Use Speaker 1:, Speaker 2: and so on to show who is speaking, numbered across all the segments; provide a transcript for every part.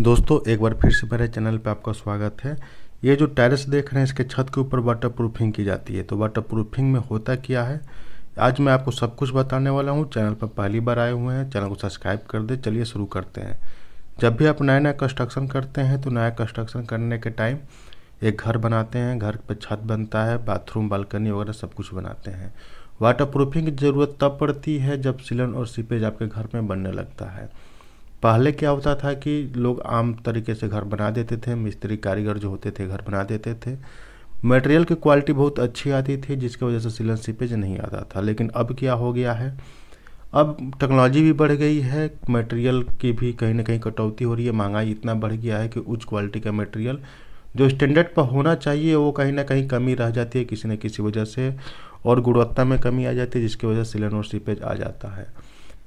Speaker 1: दोस्तों एक बार फिर से मेरे चैनल पे आपका स्वागत है ये जो टेरेस देख रहे हैं इसके छत के ऊपर वाटर प्रूफिंग की जाती है तो वाटर प्रूफिंग में होता क्या है आज मैं आपको सब कुछ बताने वाला हूँ चैनल पर पहली बार आए हुए हैं चैनल को सब्सक्राइब कर दे चलिए शुरू करते हैं जब भी आप नया नया कंस्ट्रक्शन करते हैं तो नया कंस्ट्रक्शन करने के टाइम एक घर बनाते हैं घर पर छत बनता है बाथरूम बालकनी वगैरह सब कुछ बनाते हैं वाटर प्रूफिंग की ज़रूरत तब पड़ती है जब सिलन और सीपेज आपके घर में बनने लगता है पहले क्या होता था कि लोग आम तरीके से घर बना देते थे मिस्त्री कारीगर जो होते थे घर बना देते थे मटेरियल की क्वालिटी बहुत अच्छी आती थी जिसकी वजह से सिलन सीपेज नहीं आता था लेकिन अब क्या हो गया है अब टेक्नोलॉजी भी बढ़ गई है मटेरियल की भी कहीं ना कहीं कटौती हो रही है महंगाई इतना बढ़ गया है कि उच्च क्वालिटी का मटेरियल जो स्टैंडर्ड पर होना चाहिए वो कहीं ना कहीं कमी रह जाती है किसी न किसी वजह से और गुणवत्ता में कमी आ जाती है जिसकी वजह से सिलन और सीपेज आ जाता है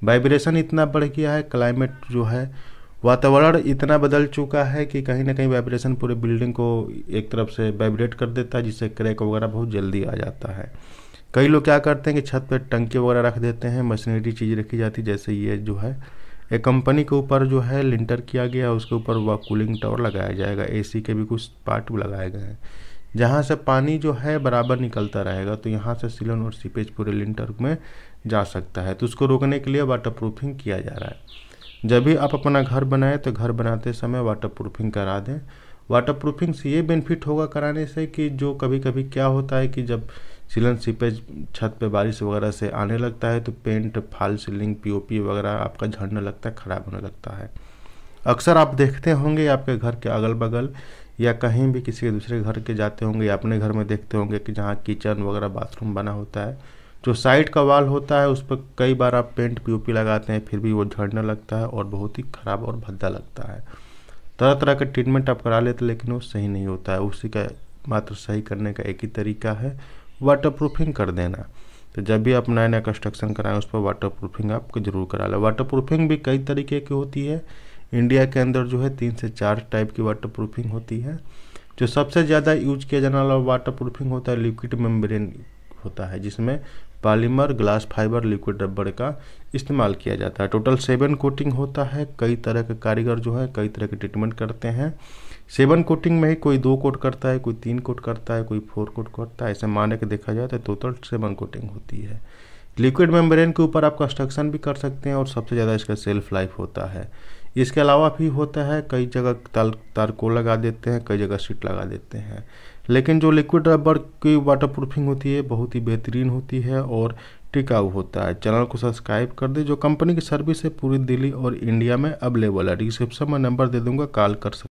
Speaker 1: वाइब्रेशन इतना बढ़ गया है क्लाइमेट जो है वातावरण इतना बदल चुका है कि कहीं ना कहीं वाइब्रेशन पूरे बिल्डिंग को एक तरफ से वाइब्रेट कर देता है जिससे क्रैक वगैरह बहुत जल्दी आ जाता है कई लोग क्या करते हैं कि छत पर टंकी वगैरह रख देते हैं मशीनरी चीज़ रखी जाती है जैसे ये जो है एक कंपनी के ऊपर जो है लिंटर किया गया उसके ऊपर वह कूलिंग टावर लगाया जाएगा एसी के भी कुछ पार्ट लगाए गए हैं जहाँ से पानी जो है बराबर निकलता रहेगा तो यहाँ से सिलन और सीपेज पूरे लिंटर में जा सकता है तो उसको रोकने के लिए वाटर प्रूफिंग किया जा रहा है जब भी आप अपना घर बनाएं तो घर बनाते समय वाटर प्रूफिंग करा दें वाटर प्रूफिंग से ये बेनिफिट होगा कराने से कि जो कभी कभी क्या होता है कि जब सीलन सीपेज छत पे बारिश वगैरह से आने लगता है तो पेंट फाल सीलिंग पीओपी वगैरह आपका झड़ने लगता है ख़राब होने लगता है अक्सर आप देखते होंगे आपके घर के अगल बगल या कहीं भी किसी के दूसरे घर के जाते होंगे या अपने घर में देखते होंगे कि जहाँ किचन वगैरह बाथरूम बना होता है जो साइड का वाल होता है उस पर कई बार आप पेंट पी लगाते हैं फिर भी वो झड़ने लगता है और बहुत ही ख़राब और भद्दा लगता है तरह तरह का ट्रीटमेंट आप करा लेते लेकिन वो सही नहीं होता है उसी का मात्र सही करने का एक ही तरीका है वाटर प्रूफिंग कर देना तो जब भी आप नया नया कंस्ट्रक्शन कराएं उस पर वाटर प्रूफिंग आप जरूर करा लें वाटर प्रूफिंग भी कई तरीके की होती है इंडिया के अंदर जो है तीन से चार टाइप की वाटर प्रूफिंग होती है जो सबसे ज़्यादा यूज किया जाने वाला वाटर प्रूफिंग होता है लिक्विड मेम्ब्रेन होता है जिसमें पॉलीमर ग्लास फाइबर लिक्विड रबड़ का इस्तेमाल किया जाता है टोटल सेवन कोटिंग होता है कई तरह के कारीगर जो है कई तरह के ट्रीटमेंट करते हैं सेवन कोटिंग में ही कोई दो कोट करता है कोई तीन कोट करता है कोई फोर कोट करता है ऐसे माने के देखा जाए तो टोटल सेवन कोटिंग होती है लिक्विड मेम्ब्रेन के ऊपर आप कंस्ट्रक्शन भी कर सकते हैं और सबसे ज़्यादा इसका सेल्फ लाइफ होता है इसके अलावा भी होता है कई जगह तल तारको लगा देते हैं कई जगह सीट लगा देते हैं लेकिन जो लिक्विड रबर की वाटर प्रूफिंग होती है बहुत ही बेहतरीन होती है और टिकाऊ होता है चैनल को सब्सक्राइब कर दे जो कंपनी की सर्विस है पूरी दिल्ली और इंडिया में अवेलेबल है रिसेप्शन में नंबर दे दूंगा कॉल कर सकते